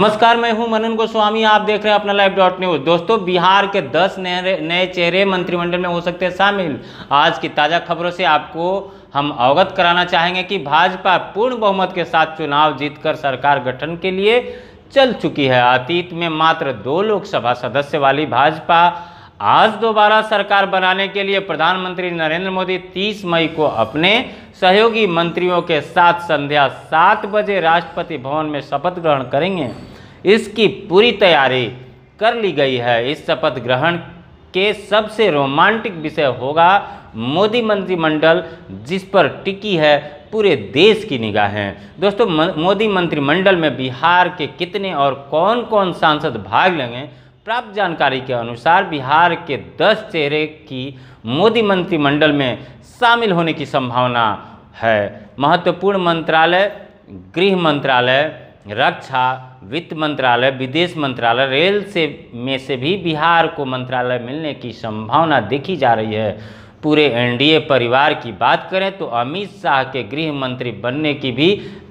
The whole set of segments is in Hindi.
नमस्कार मैं हूं मनन गोस्वामी आप देख रहे हैं अपना लाइव डॉट न्यूज दोस्तों बिहार के 10 नए नए चेहरे मंत्रिमंडल में हो सकते हैं शामिल आज की ताज़ा खबरों से आपको हम अवगत कराना चाहेंगे कि भाजपा पूर्ण बहुमत के साथ चुनाव जीतकर सरकार गठन के लिए चल चुकी है अतीत में मात्र दो लोकसभा सदस्य वाली भाजपा आज दोबारा सरकार बनाने के लिए प्रधानमंत्री नरेंद्र मोदी तीस मई को अपने सहयोगी मंत्रियों के साथ संध्या सात बजे राष्ट्रपति भवन में शपथ ग्रहण करेंगे इसकी पूरी तैयारी कर ली गई है इस शपथ ग्रहण के सबसे रोमांटिक विषय होगा मोदी मंत्रिमंडल जिस पर टिकी है पूरे देश की निगाहें दोस्तों मोदी मंत्रिमंडल में बिहार के कितने और कौन कौन सांसद भाग लेंगे प्राप्त जानकारी के अनुसार बिहार के 10 चेहरे की मोदी मंत्रिमंडल में शामिल होने की संभावना है महत्वपूर्ण मंत्रालय गृह मंत्रालय रक्षा वित्त मंत्रालय विदेश मंत्रालय रेल से में से भी बिहार को मंत्रालय मिलने की संभावना देखी जा रही है पूरे एनडीए परिवार की बात करें तो अमित शाह के गृह मंत्री बनने की भी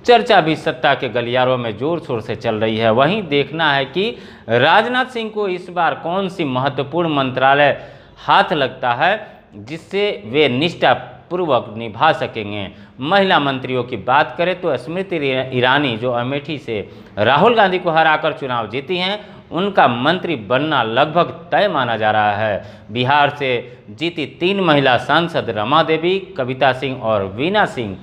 चर्चा भी सत्ता के गलियारों में जोर शोर से चल रही है वहीं देखना है कि राजनाथ सिंह को इस बार कौन सी महत्वपूर्ण मंत्रालय हाथ लगता है जिससे वे निष्ठा पूर्वक निभा सकेंगे महिला मंत्रियों की बात करें तो स्मृति ईरानी जो अमेठी से राहुल गांधी को हराकर चुनाव जीती हैं उनका मंत्री बनना लगभग तय माना जा रहा है बिहार से जीती तीन महिला सांसद रमा देवी कविता सिंह और वीना सिंह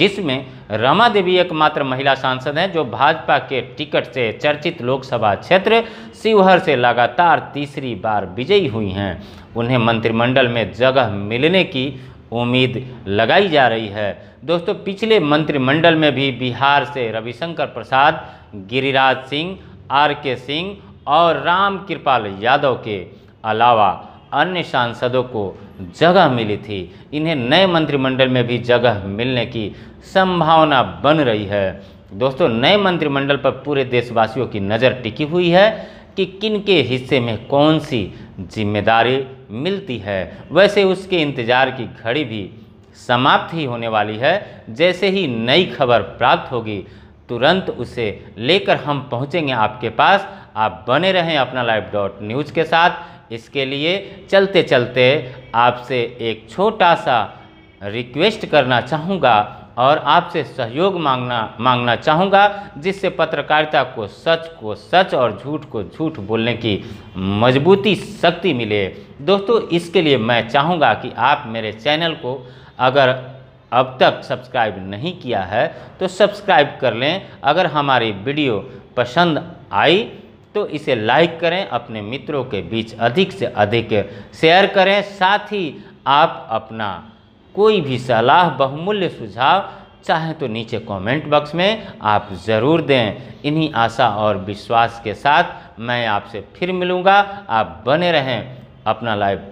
जिसमें रमा देवी एकमात्र महिला सांसद हैं जो भाजपा के टिकट से चर्चित लोकसभा क्षेत्र शिवहर से लगातार तीसरी बार विजयी हुई हैं उन्हें मंत्रिमंडल में जगह मिलने की उम्मीद लगाई जा रही है दोस्तों पिछले मंत्रिमंडल में भी बिहार से रविशंकर प्रसाद गिरिराज सिंह आर के सिंह और राम कृपाल यादव के अलावा अन्य सांसदों को जगह मिली थी इन्हें नए मंत्रिमंडल में भी जगह मिलने की संभावना बन रही है दोस्तों नए मंत्रिमंडल पर पूरे देशवासियों की नज़र टिकी हुई है कि किन के हिस्से में कौन सी जिम्मेदारी मिलती है वैसे उसके इंतज़ार की घड़ी भी समाप्त ही होने वाली है जैसे ही नई खबर प्राप्त होगी तुरंत उसे लेकर हम पहुंचेंगे आपके पास आप बने रहें अपना लाइव डॉट न्यूज़ के साथ इसके लिए चलते चलते आपसे एक छोटा सा रिक्वेस्ट करना चाहूँगा और आपसे सहयोग मांगना मांगना चाहूँगा जिससे पत्रकारिता को सच को सच और झूठ को झूठ बोलने की मजबूती शक्ति मिले दोस्तों इसके लिए मैं चाहूँगा कि आप मेरे चैनल को अगर अब तक सब्सक्राइब नहीं किया है तो सब्सक्राइब कर लें अगर हमारी वीडियो पसंद आई तो इसे लाइक करें अपने मित्रों के बीच अधिक से अधिक शेयर करें साथ ही आप अपना कोई भी सलाह बहुमूल्य सुझाव चाहे तो नीचे कमेंट बॉक्स में आप ज़रूर दें इन्हीं आशा और विश्वास के साथ मैं आपसे फिर मिलूँगा आप बने रहें अपना लाइव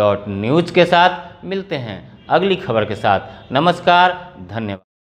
डॉट न्यूज के साथ मिलते हैं अगली खबर के साथ नमस्कार धन्यवाद